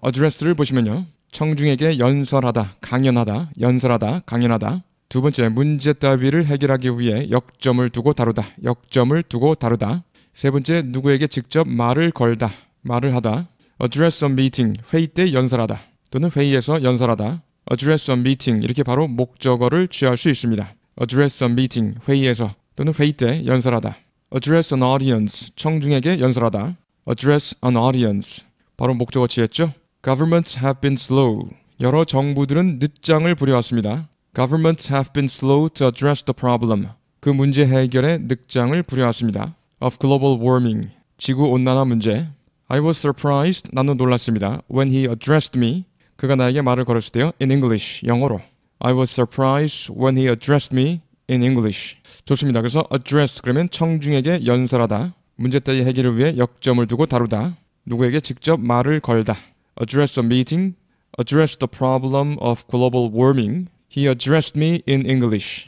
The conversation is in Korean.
어드레스를 보시면요. 청중에게 연설하다, 강연하다, 연설하다, 강연하다. 두 번째, 문제 따위를 해결하기 위해 역점을 두고 다루다, 역점을 두고 다루다. 세 번째, 누구에게 직접 말을 걸다, 말을 하다. address a meeting, 회의 때 연설하다. 또는 회의에서 연설하다. address a meeting, 이렇게 바로 목적어를 취할 수 있습니다. address a meeting, 회의에서 또는 회의 때 연설하다. address an audience, 청중에게 연설하다. address an audience, 바로 목적어 취했죠? Governments have been slow. 여러 정부들은 늦장을 부려왔습니다. Governments have been slow to address the problem. 그 문제 해결에 늑장을 부려왔습니다. Of global warming. 지구 온난화 문제. I was surprised. 나는 놀랐습니다. When he addressed me. 그가 나에게 말을 걸었을 때요. In English. 영어로. I was surprised when he addressed me in English. 좋습니다. 그래서 address 그러면 청중에게 연설하다. 문제 따위 해결을 위해 역점을 두고 다루다. 누구에게 직접 말을 걸다. address a meeting, address the problem of global warming. He addressed me in English.